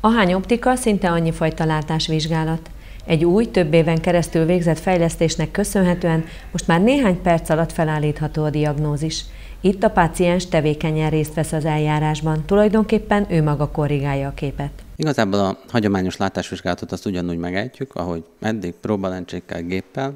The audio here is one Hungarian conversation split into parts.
A hány optika szinte annyi fajta látásvizsgálat. Egy új, több éven keresztül végzett fejlesztésnek köszönhetően most már néhány perc alatt felállítható a diagnózis. Itt a páciens tevékenyen részt vesz az eljárásban, tulajdonképpen ő maga korrigálja a képet. Igazából a hagyományos látásvizsgálatot azt ugyanúgy megejtjük, ahogy eddig próbalencsékkel, géppel,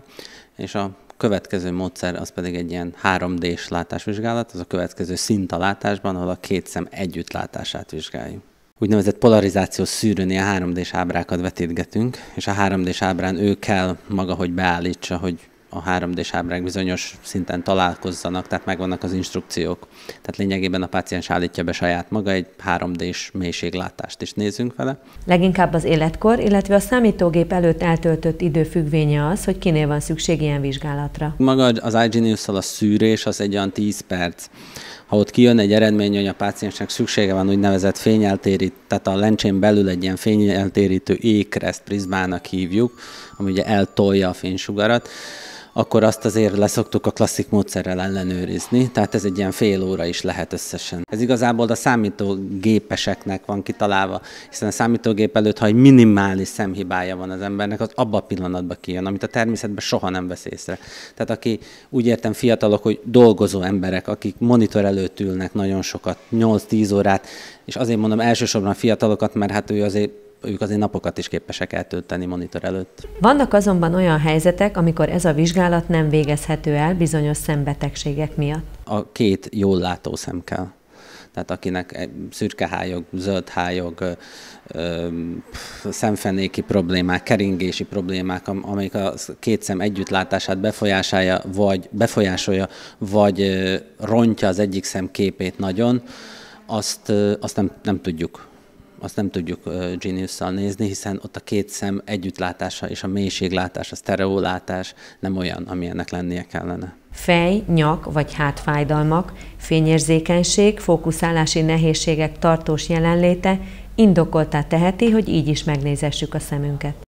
és a következő módszer az pedig egy ilyen 3D-s látásvizsgálat, az a következő szint a látásban, ahol a két szem együtt látását vizsgáljuk úgynevezett polarizációs szűrőnél 3D-s ábrákat vetítgetünk, és a 3D-s ábrán ő kell maga, hogy beállítsa, hogy a 3D-s ábrák bizonyos szinten találkozzanak, tehát megvannak az instrukciók. Tehát lényegében a páciens állítja be saját maga, egy 3D-s mélységlátást is nézünk vele. Leginkább az életkor, illetve a számítógép előtt eltöltött idő függvénye az, hogy kinél van szükség ilyen vizsgálatra. Maga az igenius a szűrés az egy olyan 10 perc. Ha ott kijön egy eredmény, hogy a páciensnek szüksége van úgynevezett fényeltérítő, tehát a lencsén belül egy ilyen fényeltérítő ékreszt prizmának hívjuk, ami ugye eltolja a fénysugarat, akkor azt azért leszoktuk a klasszik módszerrel ellenőrizni, tehát ez egy ilyen fél óra is lehet összesen. Ez igazából a számítógépeseknek van kitalálva, hiszen a számítógép előtt, ha egy minimális szemhibája van az embernek, az abba a pillanatban kijön, amit a természetben soha nem vesz észre. Tehát aki úgy értem fiatalok, hogy dolgozó emberek, akik monitor előtt ülnek nagyon sokat, 8-10 órát, és azért mondom elsősorban a fiatalokat, mert hát ő azért ők azért napokat is képesek eltölteni monitor előtt. Vannak azonban olyan helyzetek, amikor ez a vizsgálat nem végezhető el bizonyos szembetegségek miatt. A két jól látó szem kell. Tehát akinek eh, szürke hályog, zöld hályog, szemfenéki problémák, keringési problémák, amelyik a két szem együttlátását befolyásolja, vagy, befolyásolja, vagy rontja az egyik szem képét nagyon, azt, azt nem, nem tudjuk azt nem tudjuk genius nézni, hiszen ott a két szem együttlátása és a mélységlátás, a sztereolátás nem olyan, amilyennek lennie kellene. Fej, nyak vagy hátfájdalmak, fényérzékenység, fókuszálási nehézségek tartós jelenléte indokoltá teheti, hogy így is megnézessük a szemünket.